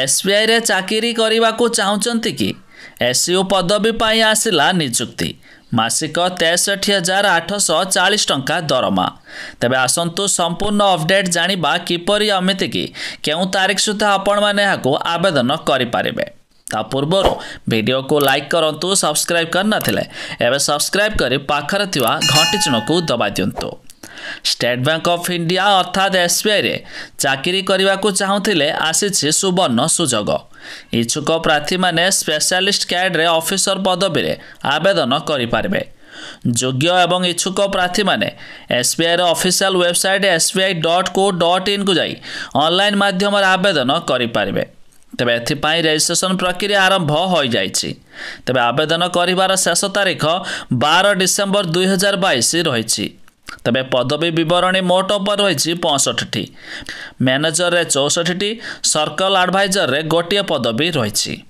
ଏସ୍ବିଆଇରେ ଚାକିରି କରିବାକୁ ଚାହୁଁଛନ୍ତି କି ଏସ୍ସିଓ ପଦବୀ ପାଇଁ ଆସିଲା ନିଯୁକ୍ତି ମାସିକ ତେଷଠି ହଜାର ଆଠଶହ ଚାଳିଶ ଟଙ୍କା ଦରମା ତେବେ ଆସନ୍ତୁ ସମ୍ପୂର୍ଣ୍ଣ ଅପଡ଼େଟ୍ ଜାଣିବା କିପରି ଏମିତିକି କେଉଁ ତାରିଖ ସୁଦ୍ଧା ଆପଣମାନେ ଏହାକୁ ଆବେଦନ କରିପାରିବେ ତା ପୂର୍ବରୁ ଭିଡ଼ିଓକୁ ଲାଇକ୍ କରନ୍ତୁ ସବସ୍କ୍ରାଇବ୍ କରିନଥିଲେ ଏବେ ସବସ୍କ୍ରାଇବ୍ କରି ପାଖରେ ଥିବା ଘଣ୍ଟି ଚିହ୍ନକୁ ଦବାଇ ଦିଅନ୍ତୁ স্টেট ব্যাঙ্ক অফ ইন্ডিয়া অর্থাৎ এসবিআইরে চাকরি করা চাহুলে আসিছে সুবর্ণ সুযোগ ইচ্ছুক প্রার্থীমানে স্পেশালিষ্ট ক্যাড্রে অফিসর পদবীরে আবেদন করে যোগ্য এবং ইচ্ছুক প্রার্থীমানে এসবিআইর official website SBI dot co dot ইনকু যাই অনলাইন মাধ্যমে আবেদন করে ତେବେ ଏଥିପାଇଁ ରେଜିଷ୍ଟ୍ରେସନ ପ୍ରକ୍ରିୟା ଆରମ୍ଭ ହୋଇଯାଇଛି ତେବେ ଆବେଦନ କରିବାର ଶେଷ ତାରିଖ ବାର ଡିସେମ୍ବର ଦୁଇହଜାର ବାଇଶ ରହିଛି ତେବେ ପଦବୀ ବିବରଣୀ ମୋଟ ଉପରେ ରହିଛି ପଞ୍ଚଷଠିଟି ମ୍ୟାନେଜରରେ ଚଉଷଠିଟି ସର୍କଲ ଆଡ଼ଭାଇଜରରେ ଗୋଟିଏ ପଦବୀ ରହିଛି